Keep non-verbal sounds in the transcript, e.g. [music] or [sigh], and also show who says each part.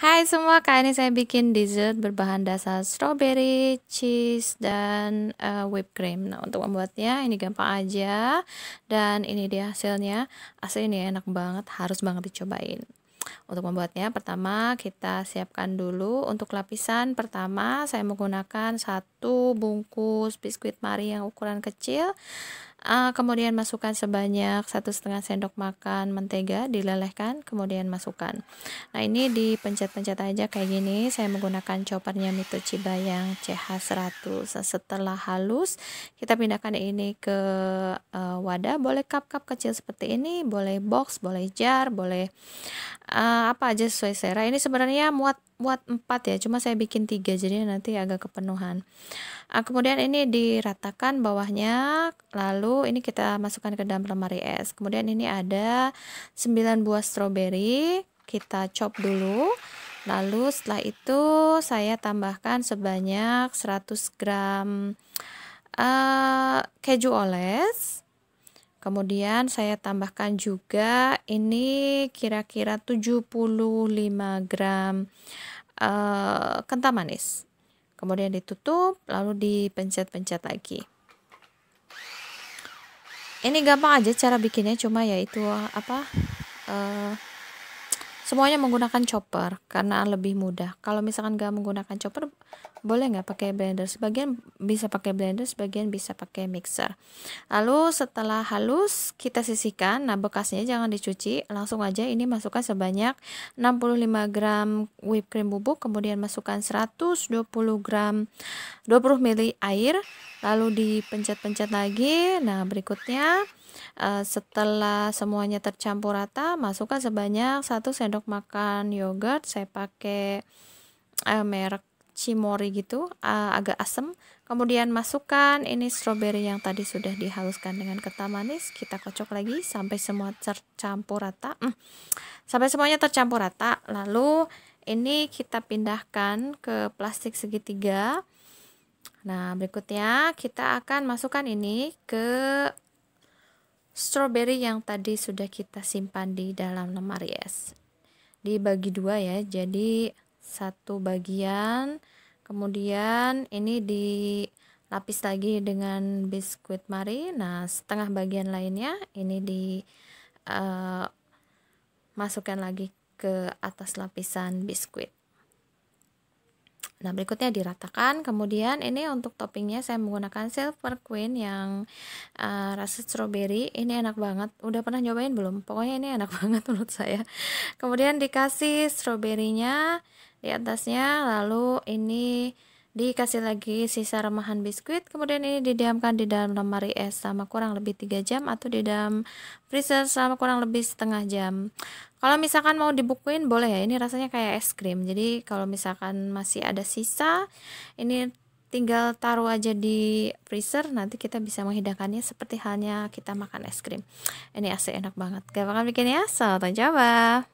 Speaker 1: Hai semua, kali ini saya bikin dessert berbahan dasar strawberry, cheese, dan uh, whipped cream. Nah, untuk membuatnya ini gampang aja dan ini dia hasilnya. Asli ini enak banget, harus banget dicobain. Untuk membuatnya, pertama kita siapkan dulu untuk lapisan. Pertama, saya menggunakan satu bungkus biskuit mari yang ukuran kecil Uh, kemudian masukkan sebanyak satu setengah sendok makan mentega dilelehkan kemudian masukkan nah ini dipencet-pencet aja kayak gini saya menggunakan choppernya Mitochiba yang CH100 setelah halus kita pindahkan ini ke uh, wadah boleh cup-cup kecil seperti ini boleh box boleh jar boleh uh, apa aja sesuai selera ini sebenarnya muat muat 4 ya cuma saya bikin 3 jadi nanti agak kepenuhan Nah, kemudian ini diratakan bawahnya, lalu ini kita masukkan ke dalam lemari es. Kemudian ini ada 9 buah stroberi, kita chop dulu. Lalu setelah itu saya tambahkan sebanyak 100 gram uh, keju oles. Kemudian saya tambahkan juga ini kira-kira 75 gram uh, eh, kental manis kemudian ditutup lalu dipencet-pencet lagi ini gampang aja cara bikinnya cuma yaitu apa uh, semuanya menggunakan chopper karena lebih mudah kalau misalkan gak menggunakan chopper boleh nggak pakai blender sebagian bisa pakai blender sebagian bisa pakai mixer lalu setelah halus kita sisihkan nah bekasnya jangan dicuci langsung aja ini masukkan sebanyak 65 gram whipped cream bubuk, kemudian masukkan 120 gram 20 ml air, lalu dipencet-pencet lagi. Nah, berikutnya eh, setelah semuanya tercampur rata, masukkan sebanyak 1 sendok makan yogurt. Saya pakai eh, merek Cimori gitu, eh, agak asem. Kemudian masukkan ini stroberi yang tadi sudah dihaluskan dengan ketan manis. Kita kocok lagi sampai semua tercampur rata. Hmm, sampai semuanya tercampur rata. Lalu ini kita pindahkan ke plastik segitiga. Nah, berikutnya kita akan masukkan ini ke strawberry yang tadi sudah kita simpan di dalam lemari es. Dibagi dua ya, jadi satu bagian, kemudian ini dilapis lagi dengan biskuit mari. Nah, setengah bagian lainnya ini di uh, masukkan lagi ke atas lapisan biskuit. Nah, berikutnya diratakan. Kemudian ini untuk toppingnya saya menggunakan Silver Queen yang uh, rasa strawberry. Ini enak banget. Udah pernah nyobain belum? Pokoknya ini enak [laughs] banget menurut saya. Kemudian dikasih stroberinya di atasnya lalu ini dikasih lagi sisa remahan biskuit kemudian ini didiamkan di dalam lemari es selama kurang lebih 3 jam atau di dalam freezer selama kurang lebih setengah jam kalau misalkan mau dibukuin boleh ya ini rasanya kayak es krim jadi kalau misalkan masih ada sisa ini tinggal taruh aja di freezer nanti kita bisa menghidangkannya seperti halnya kita makan es krim ini asli enak banget gak bakal bikin ya so coba